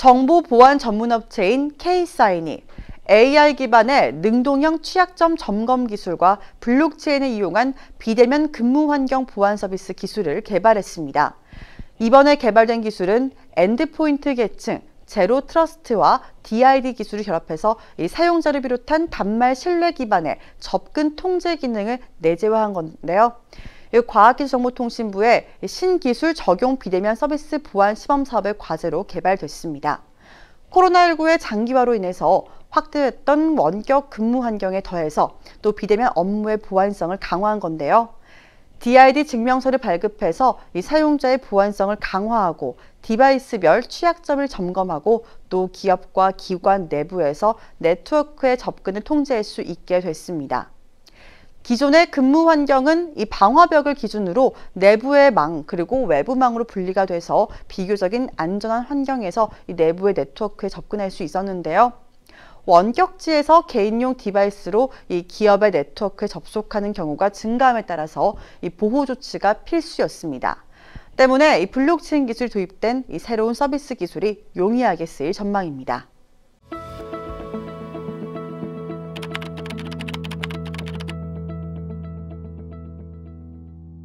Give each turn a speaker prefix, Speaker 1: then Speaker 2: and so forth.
Speaker 1: 정보 보안 전문업체인 K사인이 AI 기반의 능동형 취약점 점검 기술과 블록체인을 이용한 비대면 근무 환경 보안 서비스 기술을 개발했습니다. 이번에 개발된 기술은 엔드포인트 계층, 제로 트러스트와 DID 기술을 결합해서 이 사용자를 비롯한 단말 신뢰 기반의 접근 통제 기능을 내재화한 건데요. 과학기술정보통신부의 신기술 적용 비대면 서비스 보안 시범 사업의 과제로 개발됐습니다. 코로나19의 장기화로 인해서 확대됐던 원격 근무 환경에 더해서 또 비대면 업무의 보안성을 강화한 건데요. DID 증명서를 발급해서 이 사용자의 보안성을 강화하고 디바이스별 취약점을 점검하고 또 기업과 기관 내부에서 네트워크의 접근을 통제할 수 있게 됐습니다. 기존의 근무 환경은 이 방화벽을 기준으로 내부의 망 그리고 외부망으로 분리가 돼서 비교적인 안전한 환경에서 이 내부의 네트워크에 접근할 수 있었는데요. 원격지에서 개인용 디바이스로 이 기업의 네트워크에 접속하는 경우가 증가함에 따라서 이 보호 조치가 필수였습니다. 때문에 이 블록체인 기술 도입된 이 새로운 서비스 기술이 용이하게 쓰일 전망입니다.